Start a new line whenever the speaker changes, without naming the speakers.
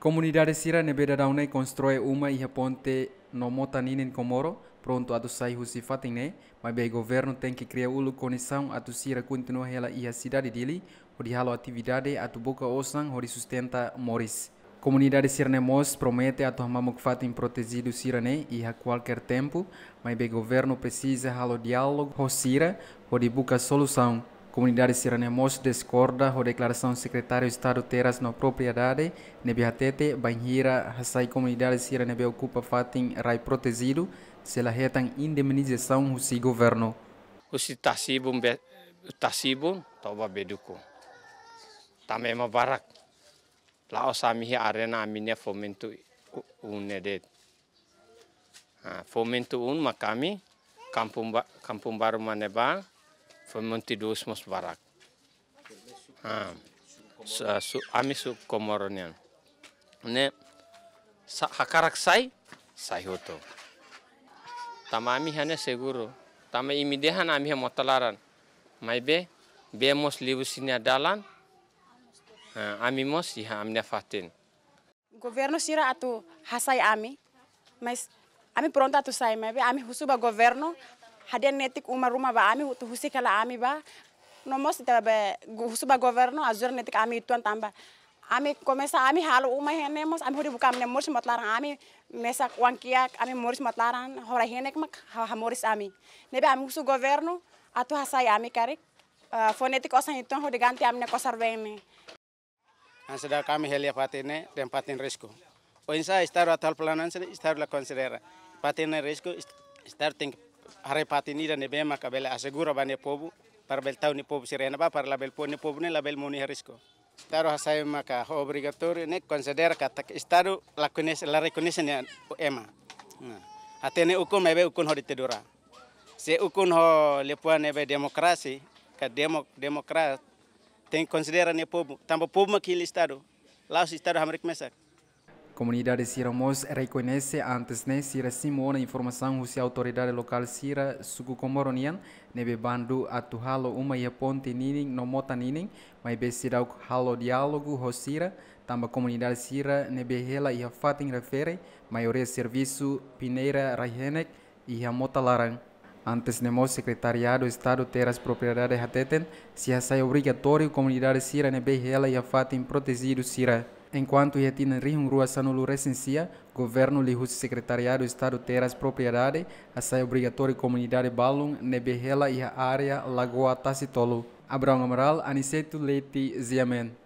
Comunidade Sira Nebeda Daunei constrói uma e ponte no Motanin em Comoro, pronto a sair Husi Fatine, né? mas o governo tem que criar uma condição a Sira continuar ela e a cidade dele, onde a atividade a boca osang onde sustenta Moris. Comunidade Sirnemos promete a tomar fatin protegido Sirane né? e a qualquer tempo, mas o governo precisa halo diálogo com Sira, onde busca solução. Comunidade Siranemos discorda da declaração do secretário de Estado Terras na Propriedade, Nebiatete, Banhira, Hassai Comunidade Siranebe ocupa Fatim Rai Protegido, se la retam indemnização do governo.
O Tasibo, Tasibo, Toba Beduco. Também uma barraca. Lá o Sami Arena, a minha fomento unedet. Fomento un makami, Kampung, Kampung Baru Maneba, famanti dosmos barak ha su ami su komoronian ne sa hakarak sai sai hoto tamami hane seguro tama imi dehan ami motalaran Mai be mos libusinya dalan ami mos iha amne
fatin governo sira atu hasai ami mas ami pronto atu sai be ami husuba governo hadian netik umar rumah ba ami hutu husi kala ami ba nomos ita ba husu ba governo azur netik ami ituan tamba ami komesa ami halu uma hene mos ami huri bukam ami mors matlaran ami mesa kuangkiak ami mors matlaran hora hene mak ha moris ami nebe ami husu governo atu hasai ami karik eh, fonetik osan itu hodi ganti amne kosar bene
Nah, sudah kami helia patine dan patin risiko. O insa atau pelanan planan estar lah konsidera. Patin risiko istar ting hare ni dan ebe ma kabel asegura bane pobu para bel tau ni pobu sirena ba para label po ni pobu ne label moni harisco estado hasai ma ka obligatorio ne considera ka tak estado la conoce la reconoce ya ema ah. atene ukun mebe ukun ho ditedora se ukun ho lepuan ebe demokrasi ka demo demokrat tem considera ne pobu tambo pobu ma estado Laos o estado hamrik mesak
Comunidade Sira Mos reconhece antes né Sira Simona informação se a é autoridade local Sira Sugu Comoronian nebe bandu atuhalo uma ia ponte nining no mota nining mai besida halo diálogo hosira tamba comunidade Sira nebe hela ia fatin refere maioria serviço Pineira Raihenek ia mota larang Antes de mos secretariado Estado ter as propriedades ateten, se assai obrigatório comunidade Sira Nebehela e a fatem protegido Sira. Enquanto Yetin rio Rua Sanulu recensia, governo Lihus secretariado Estado ter as propriedades, assai obrigatório comunidade Balun, Nebehela e a área Lagoa Tacitolo. Abraão Amaral, Aniceto Leite Ziamen.